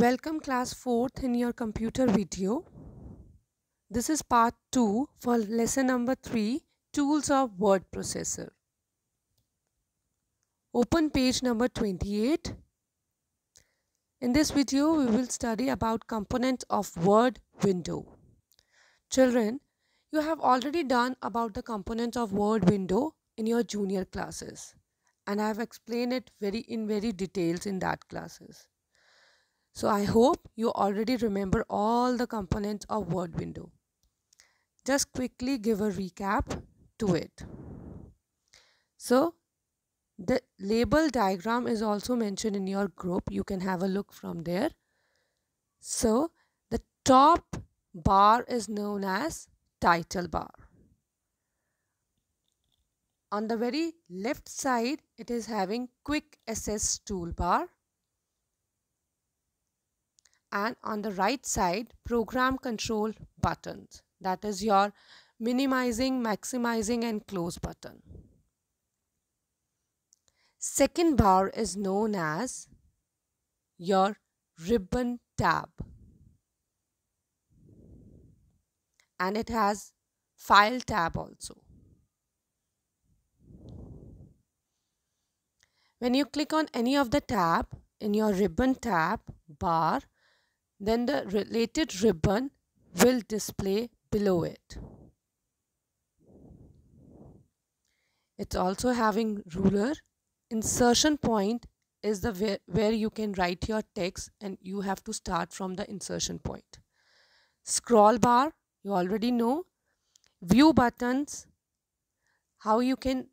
Welcome class 4th in your computer video. This is part 2 for lesson number 3 Tools of Word Processor. Open page number 28. In this video we will study about components of word window. Children, you have already done about the components of word window in your junior classes and I have explained it very in very details in that classes. So I hope you already remember all the components of word window. Just quickly give a recap to it. So the label diagram is also mentioned in your group. You can have a look from there. So the top bar is known as title bar. On the very left side, it is having quick access toolbar and on the right side program control buttons that is your minimizing maximizing and close button second bar is known as your ribbon tab and it has file tab also when you click on any of the tab in your ribbon tab bar then the related ribbon will display below it. It's also having ruler. Insertion point is the where, where you can write your text and you have to start from the insertion point. Scroll bar, you already know. View buttons, how you can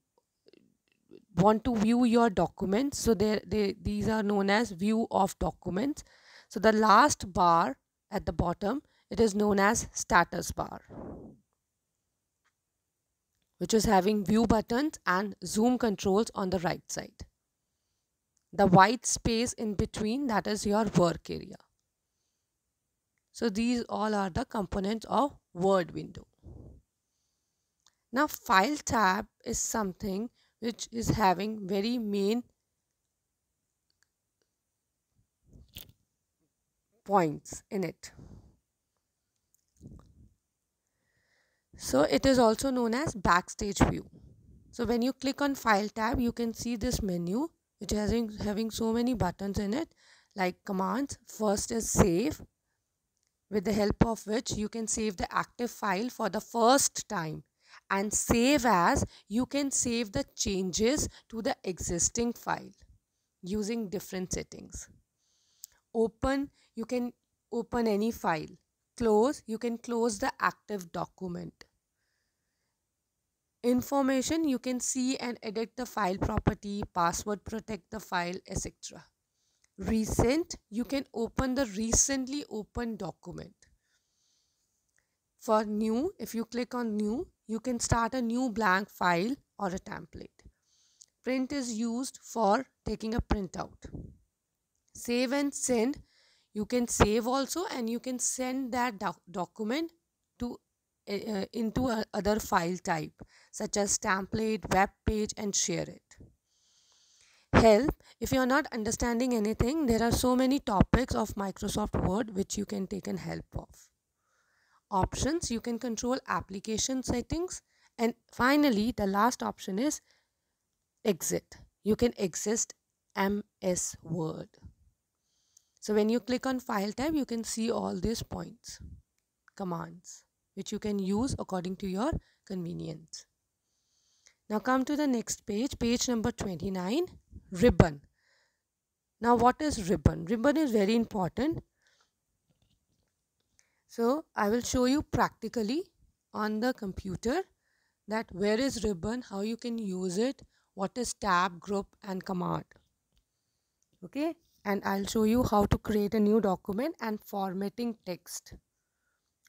want to view your documents. So there, they, these are known as view of documents so the last bar at the bottom, it is known as status bar, which is having view buttons and zoom controls on the right side. The white space in between, that is your work area. So these all are the components of Word window. Now file tab is something which is having very main points in it. So it is also known as backstage view. So when you click on file tab, you can see this menu which is having, having so many buttons in it like commands. First is save with the help of which you can save the active file for the first time and save as you can save the changes to the existing file using different settings. Open you can open any file close you can close the active document information you can see and edit the file property password protect the file etc recent you can open the recently opened document for new if you click on new you can start a new blank file or a template print is used for taking a printout save and send you can save also and you can send that doc document to uh, into a other file type such as template web page and share it help if you are not understanding anything there are so many topics of microsoft word which you can take and help of options you can control application settings and finally the last option is exit you can exit ms word so when you click on file type, you can see all these points, commands, which you can use according to your convenience. Now come to the next page, page number 29, ribbon. Now what is ribbon? Ribbon is very important. So I will show you practically on the computer that where is ribbon, how you can use it, what is tab, group and command. Okay and I'll show you how to create a new document and formatting text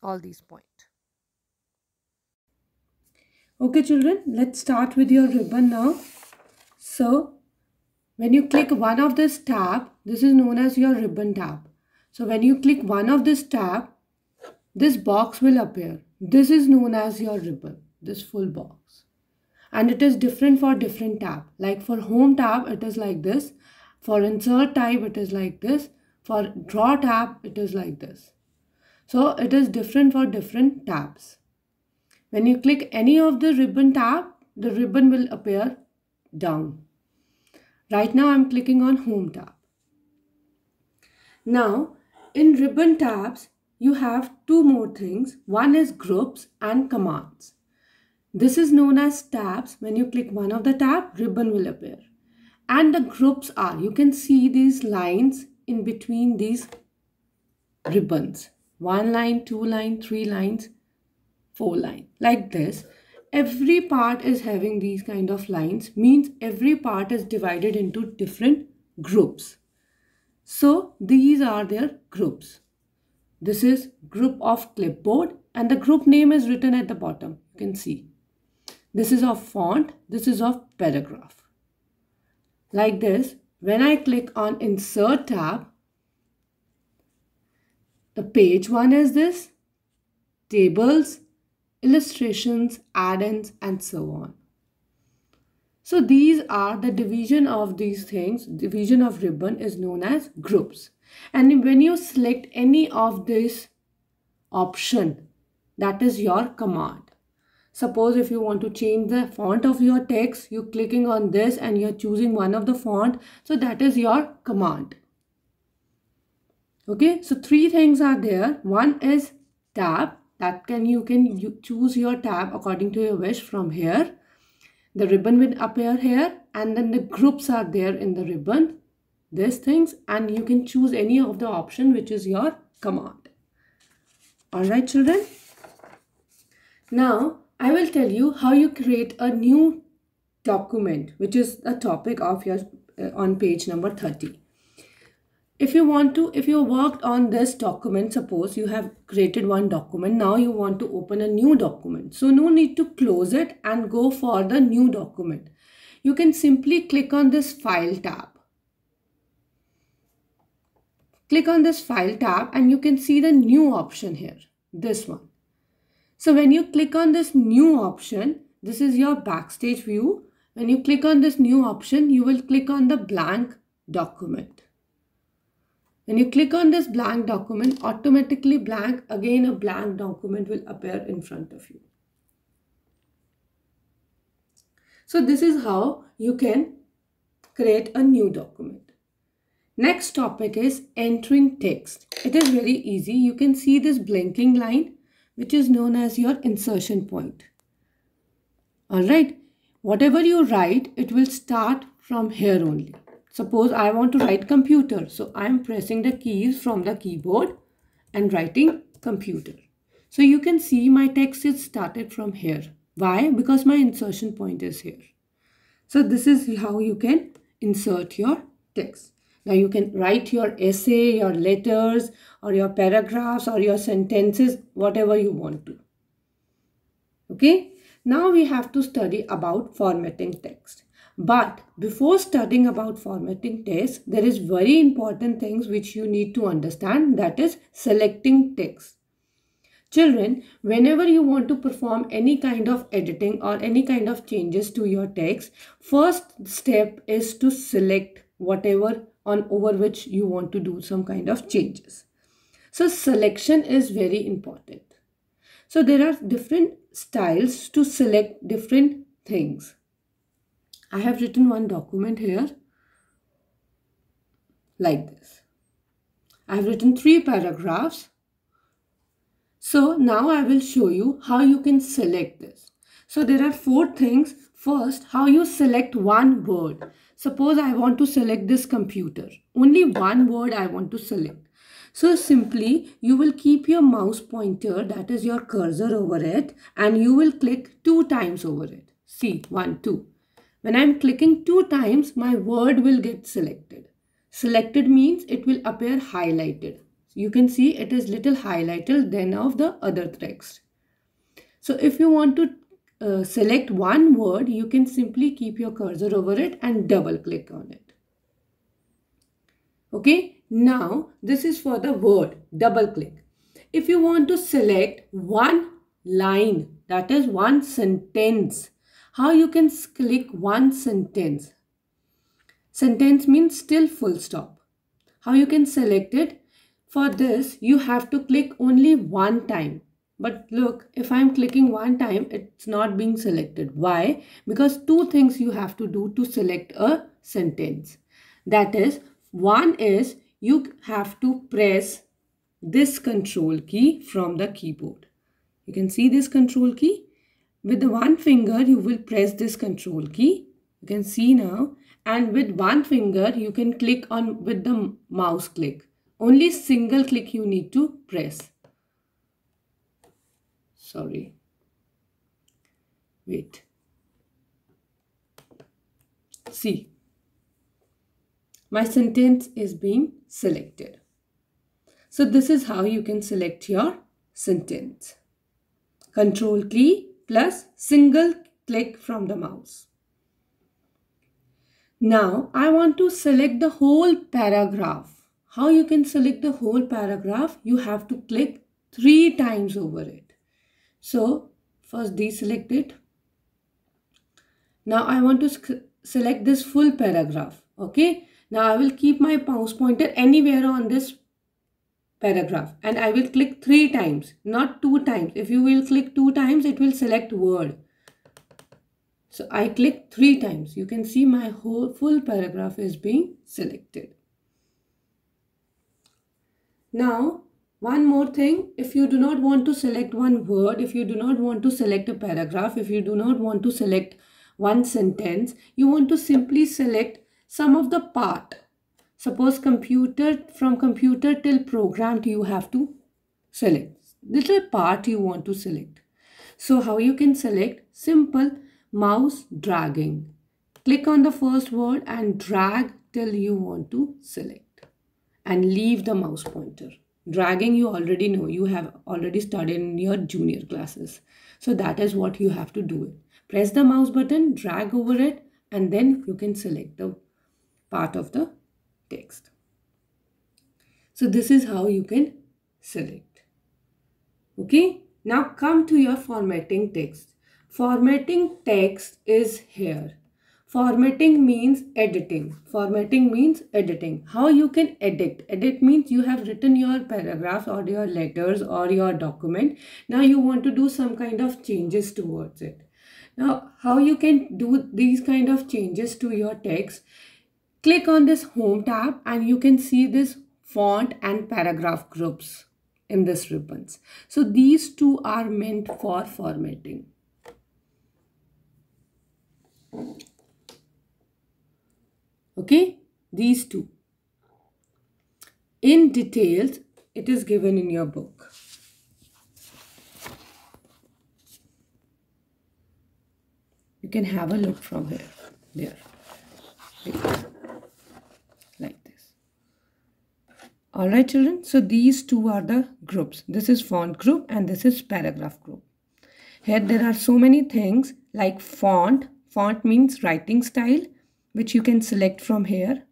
all these points okay children let's start with your ribbon now so when you click one of this tab this is known as your ribbon tab so when you click one of this tab this box will appear this is known as your ribbon this full box and it is different for different tab like for home tab it is like this for insert type, it is like this. For draw tab, it is like this. So it is different for different tabs. When you click any of the ribbon tab, the ribbon will appear down. Right now I'm clicking on home tab. Now in ribbon tabs, you have two more things. One is groups and commands. This is known as tabs. When you click one of the tab, ribbon will appear and the groups are you can see these lines in between these ribbons one line two line three lines four line like this every part is having these kind of lines means every part is divided into different groups so these are their groups this is group of clipboard and the group name is written at the bottom you can see this is of font this is of paragraph like this. When I click on insert tab, the page one is this, tables, illustrations, add-ins and so on. So these are the division of these things, division of ribbon is known as groups. And when you select any of this option, that is your command. Suppose if you want to change the font of your text, you're clicking on this and you're choosing one of the font. So that is your command. Okay, so three things are there. One is tab that can you can you choose your tab according to your wish from here. The ribbon will appear here and then the groups are there in the ribbon. These things and you can choose any of the option which is your command. Alright children. Now I will tell you how you create a new document, which is a topic of your uh, on page number 30. If you want to, if you worked on this document, suppose you have created one document, now you want to open a new document. So no need to close it and go for the new document. You can simply click on this file tab. Click on this file tab and you can see the new option here, this one. So when you click on this new option, this is your backstage view. When you click on this new option, you will click on the blank document. When you click on this blank document, automatically blank, again a blank document will appear in front of you. So this is how you can create a new document. Next topic is entering text. It is very easy. You can see this blinking line which is known as your insertion point. Alright, whatever you write, it will start from here only. Suppose I want to write computer. So I am pressing the keys from the keyboard and writing computer. So you can see my text is started from here. Why? Because my insertion point is here. So this is how you can insert your text. Now you can write your essay, your letters, or your paragraphs, or your sentences, whatever you want to. Okay, now we have to study about formatting text. But before studying about formatting text, there is very important things which you need to understand that is selecting text. Children, whenever you want to perform any kind of editing or any kind of changes to your text, first step is to select whatever on over which you want to do some kind of changes. So selection is very important. So there are different styles to select different things. I have written one document here like this. I have written three paragraphs. So now I will show you how you can select this. So there are four things. First, how you select one word. Suppose I want to select this computer. Only one word I want to select. So simply you will keep your mouse pointer that is your cursor over it and you will click two times over it. See one, two. When I'm clicking two times my word will get selected. Selected means it will appear highlighted. You can see it is little highlighted than of the other text. So if you want to uh, select one word, you can simply keep your cursor over it and double click on it. Okay, now this is for the word, double click. If you want to select one line, that is one sentence, how you can click one sentence? Sentence means still full stop. How you can select it? For this, you have to click only one time but look, if I'm clicking one time, it's not being selected. Why? Because two things you have to do to select a sentence. That is, one is you have to press this control key from the keyboard. You can see this control key. With the one finger, you will press this control key. You can see now. And with one finger, you can click on with the mouse click. Only single click you need to press sorry wait see my sentence is being selected so this is how you can select your sentence control key plus single click from the mouse now I want to select the whole paragraph. How you can select the whole paragraph? You have to click three times over it. So first deselect it. Now I want to select this full paragraph. Okay. Now I will keep my mouse pointer anywhere on this paragraph and I will click three times, not two times. If you will click two times, it will select word. So I click three times. You can see my whole full paragraph is being selected. Now one more thing, if you do not want to select one word, if you do not want to select a paragraph, if you do not want to select one sentence, you want to simply select some of the part. Suppose computer, from computer till programmed, you have to select. Little part you want to select. So how you can select? Simple mouse dragging. Click on the first word and drag till you want to select. And leave the mouse pointer dragging you already know you have already studied in your junior classes so that is what you have to do it press the mouse button drag over it and then you can select the part of the text so this is how you can select okay now come to your formatting text formatting text is here formatting means editing formatting means editing how you can edit edit means you have written your paragraphs or your letters or your document now you want to do some kind of changes towards it now how you can do these kind of changes to your text click on this home tab and you can see this font and paragraph groups in this ribbons so these two are meant for formatting okay these two in details it is given in your book you can have a look from here there like this all right children so these two are the groups this is font group and this is paragraph group here there are so many things like font font means writing style which you can select from here.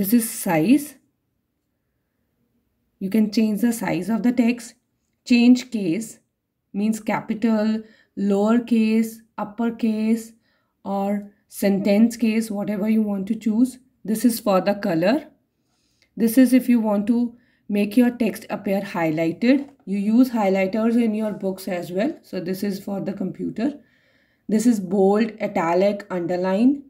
This is size. You can change the size of the text. Change case means capital, lowercase, uppercase or sentence case, whatever you want to choose. This is for the color. This is if you want to make your text appear highlighted. You use highlighters in your books as well. So this is for the computer. This is bold, italic, underline.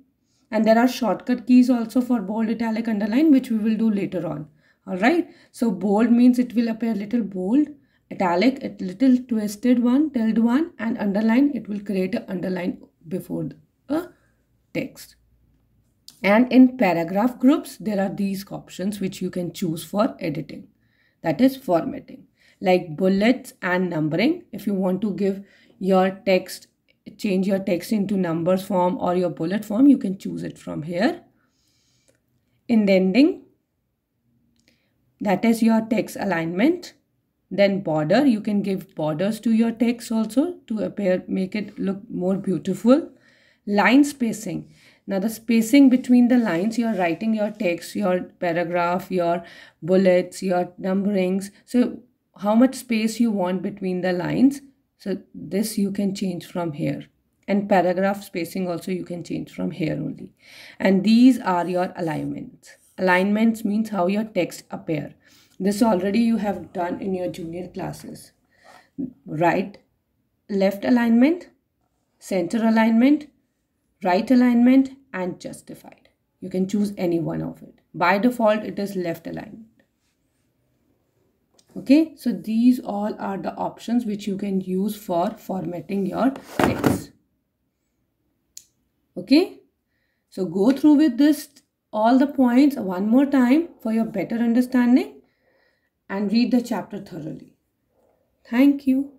And there are shortcut keys also for bold, italic, underline, which we will do later on. All right. So bold means it will appear little bold, italic, a little twisted one, tilde one, and underline, it will create an underline before a text. And in paragraph groups, there are these options which you can choose for editing. That is formatting. Like bullets and numbering. If you want to give your text change your text into numbers form or your bullet form, you can choose it from here. Indenting, that is your text alignment. Then border, you can give borders to your text also to appear, make it look more beautiful. Line spacing, now the spacing between the lines, you're writing your text, your paragraph, your bullets, your numberings. So how much space you want between the lines. So this you can change from here and paragraph spacing also you can change from here only. And these are your alignments. Alignments means how your text appear. This already you have done in your junior classes. Right, left alignment, center alignment, right alignment and justified. You can choose any one of it. By default, it is left alignment okay so these all are the options which you can use for formatting your text okay so go through with this all the points one more time for your better understanding and read the chapter thoroughly thank you